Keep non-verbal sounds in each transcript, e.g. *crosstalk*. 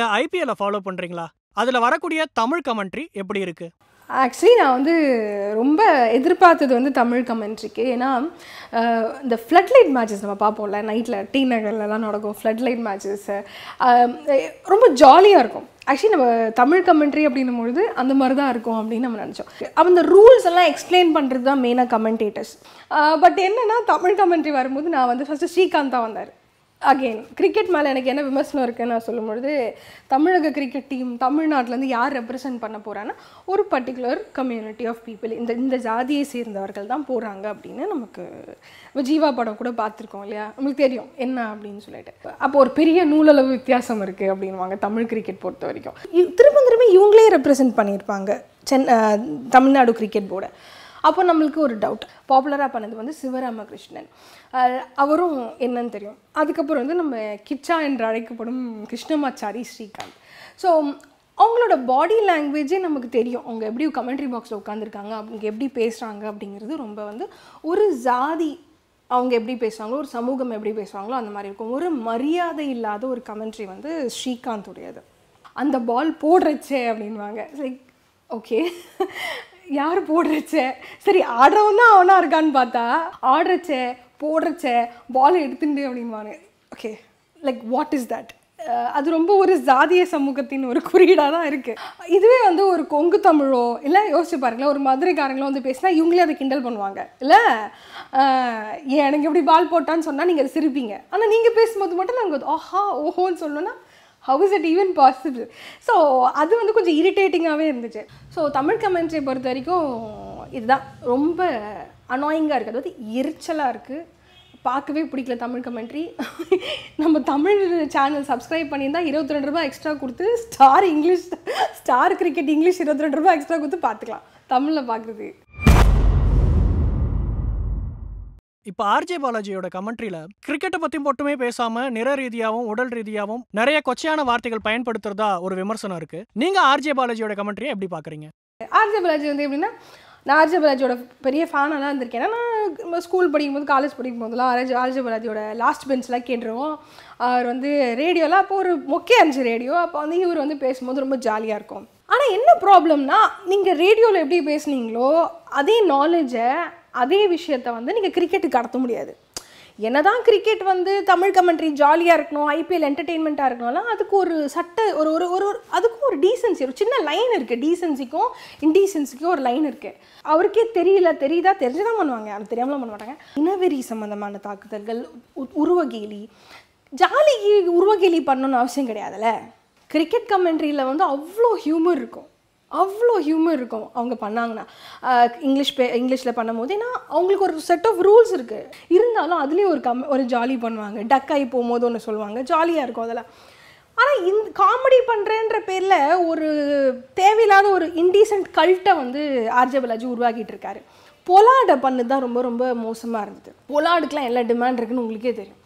நீங்க ஐபிஎல்லை ஃபாலோ பண்றீங்களா அதுல வரக்கூடிய தமிழ் கமெண்ட்ரி எப்படி இருக்கு ஆக்சுவலி நான் வந்து ரொம்ப எதிர்பார்த்தது வந்து தமிழ் கமெண்ட்ரிக்கு ஏன்னா இந்த ஃப்ளட் லைட் மேட்சஸ் நம்ம பார்ப்போம்ல நைட்டில் டி நகர்லலாம் நடக்கும் ஃப்ளட் லைட் மேட்சஸ்ஸு ரொம்ப ஜாலியாக இருக்கும் ஆக்சுவலி நம்ம தமிழ் கமெண்ட்ரி அப்படின்னும்பொழுது பொழுது அந்த மாதிரி தான் இருக்கும் அப்படின்னு நம்ம நினச்சோம் அந்த ரூல்ஸ் எல்லாம் எக்ஸ்பிளைன் பண்ணுறது தான் மெயினாக கமெண்டேட்டர்ஸ் பட் என்னென்னா தமிழ் கமெண்ட்ரி வரும்போது நான் வந்து ஃபஸ்ட்டு ஸ்ரீகாந்த் தான் வந்தார் அகெயின் கிரிக்கெட் மேலே எனக்கு என்ன விமர்சனம் இருக்குன்னு நான் சொல்லும்பொழுது தமிழக கிரிக்கெட் டீம் தமிழ்நாட்டிலேருந்து யார் ரெப்ரசன்ட் பண்ண போகிறான்னா ஒரு பர்டிகுலர் கம்யூனிட்டி ஆஃப் பீப்புள் இந்த இந்த ஜாதியை சேர்ந்தவர்கள் தான் போகிறாங்க அப்படின்னு நமக்கு ஜீவா படம் கூட பார்த்துருக்கோம் இல்லையா நம்மளுக்கு தெரியும் என்ன அப்படின்னு சொல்லிட்டு அப்போ ஒரு பெரிய நூலளவு வித்தியாசம் இருக்குது அப்படின்வாங்க தமிழ் கிரிக்கெட் பொறுத்த வரைக்கும் திரும்ப திரும்ப இவங்களே ரெப்ரசன்ட் பண்ணியிருப்பாங்க சென் தமிழ்நாடு கிரிக்கெட் போர்டை அப்போ நம்மளுக்கு ஒரு டவுட் பாப்புலராக பண்ணது வந்து சிவராமகிருஷ்ணன் அவரும் என்னன்னு தெரியும் அதுக்கப்புறம் வந்து நம்ம கிச்சா என்று அழைக்கப்படும் கிருஷ்ணமாச்சாரி ஸ்ரீகாந்த் ஸோ அவங்களோட பாடி லாங்குவேஜே நமக்கு தெரியும் அவங்க எப்படி கமெண்ட்ரி பாக்ஸில் உட்காந்துருக்காங்க அவங்க எப்படி பேசுகிறாங்க அப்படிங்கிறது ரொம்ப வந்து ஒரு ஜாதி அவங்க எப்படி பேசுவாங்களோ ஒரு சமூகம் எப்படி பேசுவாங்களோ அந்த மாதிரி இருக்கும் ஒரு மரியாதை இல்லாத ஒரு கமெண்ட்ரி வந்து ஸ்ரீகாந்த் உடையது அந்த பால் போடுறச்சே அப்படின்வாங்க லைக் ஓகே யார் போடுறச்சே சரி ஆடுறவன் தான் அவனாக இருக்கான்னு பார்த்தா ஆடுறச்சே போடுறச்சே பால் எடுத்துட்டு அப்படின்வாங்க okay like what is that அது ரொம்ப ஒரு ஜாதிய சமூகத்தின் ஒரு குறியீடாக தான் இருக்குது இதுவே வந்து ஒரு கொங்கு தமிழோ இல்லை யோசிச்சு பாருங்களேன் ஒரு மதுரைக்காரங்களோ வந்து பேசினா இவங்களே அதை கிண்டல் பண்ணுவாங்க இல்லை எனக்கு எப்படி பால் போட்டான்னு சொன்னால் நீங்கள் அதை சிரிப்பீங்க ஆனால் நீங்கள் பேசும்போது மட்டும் நாங்கள் ஆஹா ஓஹோன்னு சொல்லணும்னா how is it even possible so அது வந்து கொஞ்சம் இரிட்டேட்டிங்காகவே இருந்துச்சு ஸோ தமிழ் கமெண்ட்ரியை பொறுத்த வரைக்கும் இதுதான் ரொம்ப அனாயிங்காக இருக்குது அதாவது எரிச்சலாக இருக்குது பார்க்கவே பிடிக்கல தமிழ் கமெண்ட்ரி நம்ம தமிழ் சேனல் சப்ஸ்கிரைப் பண்ணியிருந்தால் இருபத்தி ரெண்டு ரூபா எக்ஸ்ட்ரா கொடுத்து Star English Star Cricket English இருபத்தி ரெண்டு ரூபா எக்ஸ்ட்ரா கொடுத்து பார்த்துக்கலாம் தமிழில் பார்க்குறது இப்போ ஆர்ஜே பாலாஜியோட கமெண்ட்ரியில கிரிக்கெட்டை பத்தி மட்டுமே பேசாம நிற ரீதியாகவும் உடல் ரீதியாகவும் நிறைய கொச்சையான வார்த்தைகள் பயன்படுத்துறதா ஒரு விமர்சனம் இருக்கு நீங்க ஆர்ஜே பாலாஜியோட கமெண்ட்ரியை எப்படி பாக்குறீங்க ஆர்ஜே பாலாஜி வந்து எப்படின்னா நான் ஆர்ஜே பாலாஜியோட பெரிய தான் இருந்திருக்கேன் நான் ஸ்கூல் படிக்கும்போது காலேஜ் போதெல்லாம் ஆர்ஜி ஆர்ஜே பாலாஜியோட லாஸ்ட் பெஞ்ச்லாம் கேட்டுருவோம் அவர் வந்து ரேடியோலாம் அப்போ ஒரு முக்கிய அஞ்சு ரேடியோ அப்போ வந்து இவர் வந்து பேசும்போது ரொம்ப ஜாலியாக இருக்கும் ஆனால் என்ன ப்ராப்ளம்னா நீங்கள் ரேடியோவில் எப்படி பேசுனீங்களோ அதே நாலேஜை அதே விஷயத்தை வந்து நீங்கள் கிரிக்கெட்டுக்கு கடத்த முடியாது என்னதான் கிரிக்கெட் வந்து தமிழ் கமெண்ட்ரி ஜாலியாக இருக்கணும் ஐபிஎல் என்டர்டெயின்மெண்ட்டாக இருக்கணும்லாம் அதுக்கு ஒரு சட்ட ஒரு ஒரு ஒரு அதுக்கும் ஒரு டீசன்சி ஒரு சின்ன லைன் இருக்குது டீசன்சிக்கும் இன்டீசன்சிக்கும் ஒரு லைன் இருக்குது அவருக்கே தெரியல தெரியுதா தெரிஞ்சு தான் பண்ணுவாங்க அது தெரியாமலாம் பண்ண மாட்டாங்க இனவெறி சம்மந்தமான தாக்குதல்கள் உருவகேலி ஜாலிக்கு உருவகேலி பண்ணணும்னு அவசியம் கிடையாதுல்ல கிரிக்கெட் கமெண்ட்ரியில் வந்து அவ்வளோ ஹியூமர் இருக்கும் அவ்வளோ ஹியூமர் இருக்கும் அவங்க பண்ணாங்கன்னா இங்கிலீஷ் பே இங்கிலீஷில் பண்ணும்போது ஏன்னா அவங்களுக்கு ஒரு செட் ஆஃப் ரூல்ஸ் இருக்குது இருந்தாலும் அதுலேயும் ஒரு கம் ஒரு ஜாலி பண்ணுவாங்க டக் ஆகி போகும்போது ஒன்று சொல்லுவாங்க ஜாலியாக இருக்கும் அதெல்லாம் ஆனால் இந்த காமெடி பண்ணுறேன்ற பேரில் ஒரு தேவையில்லாத ஒரு இன்டீசென்ட் கல்ட்டை வந்து ஆர்ஜே உருவாக்கிட்டு இருக்காரு பொலாடை பண்ணது தான் ரொம்ப ரொம்ப மோசமாக இருந்தது பொலாடுக்கெலாம் எல்லா டிமாண்ட் இருக்குன்னு உங்களுக்கே தெரியும்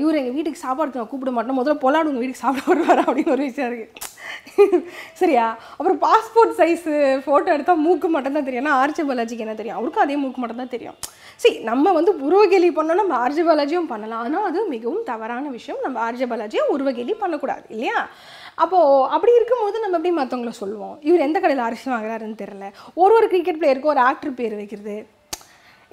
இவர் எங்கள் வீட்டுக்கு சாப்பாடு நான் கூப்பிட மாட்டேன் முதல்ல பொலாடு உங்கள் வீட்டுக்கு சாப்பிட வருவார் அப்படின்னு ஒரு விஷயம் இருக்குது சரியா அப்புறம் பாஸ்போர்ட் சைஸு ஃபோட்டோ எடுத்தால் மூக்கு மட்டும் தான் தெரியும் ஏன்னா ஆர்ஜி பாலாஜிக்கு என்ன தெரியும் அவருக்கும் அதே மூக்கு மட்டும் தான் தெரியும் சரி நம்ம வந்து உருவகேலி பண்ணணும் நம்ம ஆர்ஜி பாலாஜியும் பண்ணலாம் ஆனால் அது மிகவும் தவறான விஷயம் நம்ம ஆர்ஜி பாலாஜியும் உருவகேலி பண்ணக்கூடாது இல்லையா அப்போது அப்படி இருக்கும்போது நம்ம எப்படி மற்றவங்கள சொல்லுவோம் இவர் எந்த கடையில் அரிசி வாங்குறாருன்னு தெரில ஒரு ஒரு கிரிக்கெட் பிளேயருக்கும் ஒரு ஆக்டர் பேர் வைக்கிறது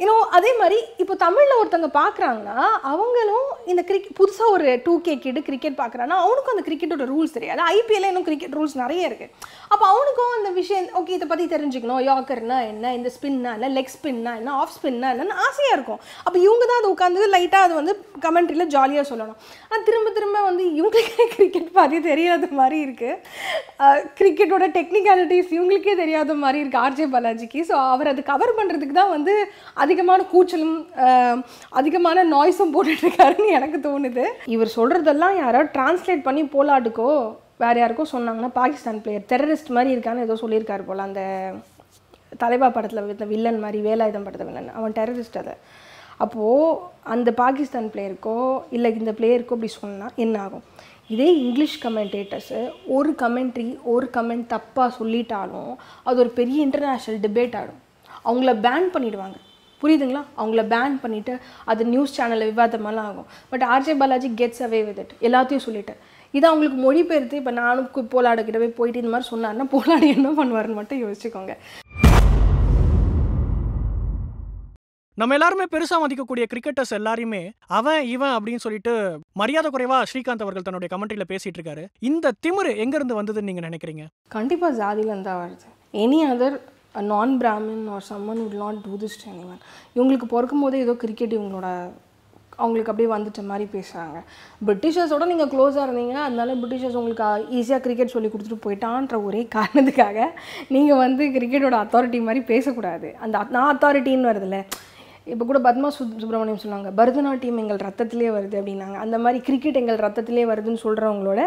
இன்னும் அதே மாதிரி இப்போ தமிழில் ஒருத்தவங்க பார்க்குறாங்கன்னா அவங்களும் இந்த கிரிக்கெட் புதுசாக ஒரு டூ கே கிட்டு கிரிக்கெட் பார்க்குறாங்கன்னா அவனுக்கும் அந்த கிரிக்கெட்டோட ரூல்ஸ் தெரியாது ஐபிஎல்ல இன்னும் கிரிக்கெட் ரூல்ஸ் நிறைய இருக்குது அப்போ அவனுக்கும் அந்த விஷயம் ஓகே இதை பற்றி தெரிஞ்சுக்கணும் யாக்கர்னா என்ன இந்த ஸ்பின்னா என்ன லெக் ஸ்பின்னா என்ன ஆஃப் ஸ்பின்னா என்னன்னு ஆசையாக இருக்கும் அப்போ இவங்க தான் அது உட்காந்து லைட்டாக அது வந்து கமெண்ட்ரியில் ஜாலியாக சொல்லணும் ஆனால் திரும்ப திரும்ப வந்து இவங்களுக்கே கிரிக்கெட் பற்றி தெரியாத மாதிரி இருக்குது கிரிக்கெட்டோட டெக்னிக்காலிட்டிஸ் இவங்களுக்கே தெரியாத மாதிரி இருக்குது ஆர்ஜே பாலாஜிக்கு ஸோ அவர் அது கவர் பண்ணுறதுக்கு தான் வந்து அதிகமான கூச்சலும் அதிகமான நாய்ஸும் போட்டுட்ருக்காருன்னு எனக்கு தோணுது இவர் சொல்கிறதெல்லாம் யாராவது டிரான்ஸ்லேட் பண்ணி போலாட்டுக்கோ வேறு யாருக்கோ சொன்னாங்கன்னா பாகிஸ்தான் பிளேயர் டெரரிஸ்ட் மாதிரி இருக்கான்னு ஏதோ சொல்லியிருக்காரு போல் அந்த தலைவா படத்தில் வில்லன் மாதிரி வேலாயுதம் படத்தில் வில்லன் அவன் டெரரிஸ்ட் அதை அப்போது அந்த பாகிஸ்தான் பிளேயருக்கோ இல்லை இந்த பிளேயருக்கோ அப்படி சொன்னால் என்ன ஆகும் இதே இங்கிலீஷ் கமெண்டேட்டர்ஸு ஒரு கமெண்ட்ரி ஒரு கமெண்ட் தப்பாக சொல்லிட்டாலும் அது ஒரு பெரிய இன்டர்நேஷ்னல் டிபேட் ஆகிடும் அவங்கள பேன் பண்ணிவிடுவாங்க புரியுதுங்களா அவங்கள பேன் பண்ணிவிட்டு அது நியூஸ் சேனலில் விவாதமெல்லாம் ஆகும் but RJ Balaji gets away with it எல்லாத்தையும் சொல்லிட்டேன் இதை அவங்களுக்கு மொழிபெயர்த்து இப்போ நானும் போலாடுகிட்ட போயிட்டு இந்த மாதிரி சொன்னார்னா போலாடு என்ன பண்ணுவார்னு மட்டும் யோசிச்சுக்கோங்க நம்ம எல்லாருமே பெருசாக மதிக்கக்கூடிய கிரிக்கெட்டர்ஸ் எல்லாரையுமே அவன் இவன் அப்படின்னு சொல்லிட்டு மரியாதை குறைவா ஸ்ரீகாந்த் அவர்கள் தன்னுடைய கமெண்ட்ரியில் பேசிட்டு இருக்காரு இந்த திமிரு எங்கேருந்து வந்ததுன்னு நீங்கள் நினைக்கிறீங்க கண்டிப்பாக ஜாதியிலேருந்து தான் வருது any other uh non Brahmin or someone would not do this to இவங்களுக்கு பிறக்கும் போதே ஏதோ கிரிக்கெட் இவங்களோட அவங்களுக்கு அப்படியே வந்துட்ட மாதிரி பேசுகிறாங்க பிரிட்டிஷர்ஸோட நீங்கள் க்ளோஸாக இருந்தீங்க அதனால பிரிட்டிஷர்ஸ் உங்களுக்கு ஈஸியாக கிரிக்கெட் சொல்லி கொடுத்துட்டு போயிட்டான்ற ஒரே காரணத்துக்காக நீங்கள் வந்து கிரிக்கெட்டோட அத்தாரிட்டி மாதிரி பேசக்கூடாது அந்த நான் அத்தாரிட்டின்னு வருதுல்ல இப்போ கூட பத்மா சு சுப்பிரமணியம் சொன்னாங்க பரதநாட்டியம் எங்கள் ரத்தத்திலே வருது அப்படின்னாங்க அந்த மாதிரி கிரிக்கெட் எங்கள் ரத்தத்திலே வருதுன்னு சொல்கிறவங்களோட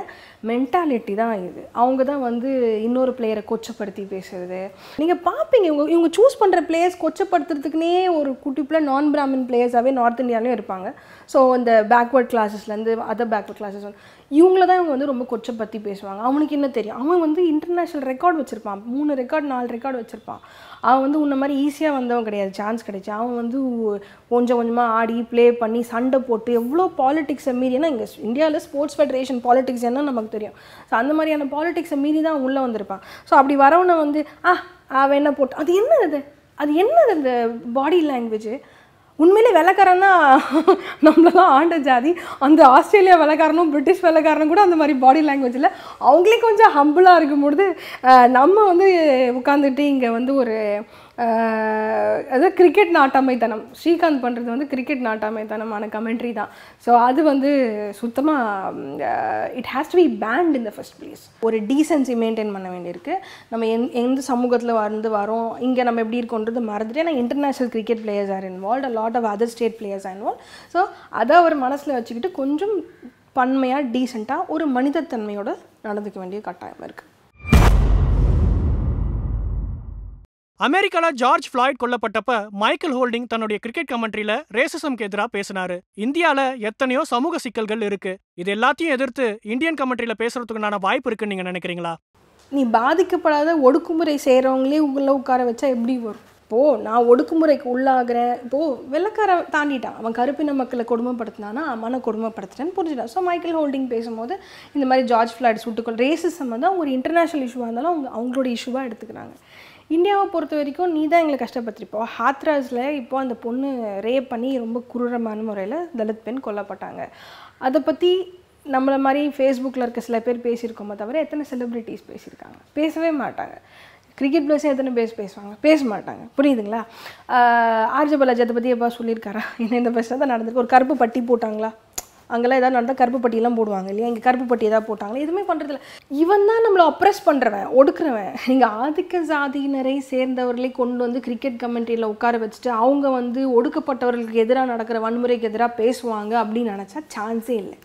மென்டாலிட்டி தான் இது அவங்க தான் வந்து இன்னொரு பிளேயரை கொச்சப்படுத்தி பேசுறது நீங்கள் பார்ப்பீங்க இவங்க இவங்க சூஸ் பண்ணுற பிளேயர்ஸ் கொச்சப்படுத்துறதுக்குனே ஒரு குட்டிப்பில் நான் பிராமின் பிளேயர்ஸாகவே நார்த் இந்தியாவிலையும் இருப்பாங்க ஸோ அந்த பேக்வர்ட் கிளாஸஸ்லேருந்து அதர் பேக்வர்ட் கிளாஸஸ் வந்து இவங்கள தான் இவங்க வந்து ரொம்ப பற்றி பேசுவாங்க அவனுக்கு என்ன தெரியும் அவன் வந்து இன்டர்நேஷ்னல் ரெக்கார்ட் வச்சுருப்பான் மூணு ரெக்கார்ட் நாலு ரெக்கார்டு வச்சுருப்பான் அவன் வந்து உன்ன மாதிரி ஈஸியாக வந்தவன் கிடையாது சான்ஸ் கிடைச்சி அவன் வந்து கொஞ்சம் கொஞ்சமாக ஆடி ப்ளே பண்ணி சண்டை போட்டு எவ்வளோ பாலிட்டிக்ஸை மீறி ஏன்னா இங்கே இந்தியாவில் ஸ்போர்ட்ஸ் ஃபெடரேஷன் பாலிட்டிக்ஸ் என்ன நமக்கு தெரியும் ஸோ அந்த மாதிரியான பாலிட்டிக்ஸை மீறி தான் உள்ளே வந்திருப்பான் ஸோ அப்படி வரவனை வந்து ஆ அவன் என்ன போட்டு அது என்ன அது அது என்ன அந்த பாடி லாங்குவேஜ் உண்மையிலே வெள்ளக்காரன் தான் *laughs* நம்மளெல்லாம் ஆண்ட ஜாதி அந்த ஆஸ்திரேலியா வெள்ளைக்காரனும் பிரிட்டிஷ் வெள்ளைக்காரனும் கூட அந்த மாதிரி பாடி லாங்குவேஜில் அவங்களே கொஞ்சம் ஹம்பிளாக இருக்கும்பொழுது நம்ம வந்து உட்காந்துட்டு இங்கே வந்து ஒரு அது கிரிக்கெட் நாட்டாமைத்தனம் ஸ்ரீகாந்த் பண்ணுறது வந்து கிரிக்கெட் நாட்டாமைத்தனமான கமெண்ட்ரி தான் ஸோ அது வந்து சுத்தமாக it has to be banned in the first place ஒரு டீசென்சி மெயின்டைன் பண்ண வேண்டியிருக்கு நம்ம எந் எந்த சமூகத்தில் வந்து வரோம் இங்கே நம்ம எப்படி இருக்கோன்றது மறந்துட்டு ஏன்னா international cricket players are involve a lot of other state players are involve so அதை அவர் மனசில் வச்சுக்கிட்டு கொஞ்சம் பன்மையாக டீசெண்டாக ஒரு மனிதத்தன்மையோடு நடந்துக்க வேண்டிய கட்டாயம் இருக்குது அமெரிக்கால ஜார்ஜ் ஃபிளாய்ட் கொல்லப்பட்டப்ப மைக்கேல் ஹோல்டிங் தன்னுடைய கிரிக்கெட் கமெண்ட்ரியில ரேசிசம்க்கு எதிராக பேசினாரு இந்தியால எத்தனையோ சமூக சிக்கல்கள் இருக்கு இது எல்லாத்தையும் எதிர்த்து இந்தியன் கமெண்ட்ரியில பேசுறதுக்குண்டான வாய்ப்பு இருக்குன்னு நீங்க நினைக்கிறீங்களா நீ பாதிக்கப்படாத ஒடுக்குமுறை செய்யறவங்களே உள்ள உட்கார வச்சா எப்படி வரும் இப்போ நான் ஒடுக்குமுறைக்கு உள்ளாகிறேன் இப்போ வெள்ளக்கார தாண்டிட்டான் அவன் கருப்பின மக்களை கொடுமைப்படுத்தினானா மன கொடுமைப்படுத்துறேன்னு புரிஞ்சுட்டான் ஸோ மைக்கேல் ஹோல்டிங் பேசும்போது இந்த மாதிரி ஜார்ஜ் ஃப்ளாய்ட் சுட்டுக்கொள் ரேசிசம் வந்து அவங்க ஒரு இன்டர்நேஷ்னல் இஷ்யூவாக இருந்தாலும் அவங்க அவங்களோட இஷ்யூவாக எடுத்துக்கிறாங்க இந்தியாவை பொறுத்த வரைக்கும் நீ தான் எங்களை கஷ்டப்படுத்திருப்போம் ஹாத்ராஸில் இப்போ அந்த பொண்ணு ரேப் பண்ணி ரொம்ப குரூரமான முறையில் தலித் பெண் கொல்லப்பட்டாங்க அதை பற்றி நம்மளை மாதிரி ஃபேஸ்புக்கில் இருக்க சில பேர் பேசியிருக்கோமே தவிர எத்தனை செலிப்ரிட்டிஸ் பேசியிருக்காங்க பேசவே மாட்டாங்க கிரிக்கெட் பிளேயர்ஸே எத்தனை பேர் பேசுவாங்க பேச மாட்டாங்க புரியுதுங்களா ஆர்ஜ அதை பற்றி எப்போ சொல்லியிருக்காரா என்ன இந்த பிரச்சனை தான் நடந்திருக்கு ஒரு கருப்பு பட்டி போட்டாங்களா அங்கெல்லாம் ஏதாவது நடந்தால் கருப்பு பட்டியெல்லாம் போடுவாங்க இல்லையா இங்கே கருப்பு பட்டி ஏதாவது போட்டாங்களா எதுவுமே பண்ணுறதில்ல இவன் தான் நம்மளை அப்ரெஸ் பண்ணுறவன் ஒடுக்குறவன் நீங்கள் ஆதிக்க சாதியினரை சேர்ந்தவர்களை கொண்டு வந்து கிரிக்கெட் கமெண்ட்ரியில் உட்கார வச்சுட்டு அவங்க வந்து ஒடுக்கப்பட்டவர்களுக்கு எதிராக நடக்கிற வன்முறைக்கு எதிராக பேசுவாங்க அப்படின்னு நினச்சா சான்ஸே இல்லை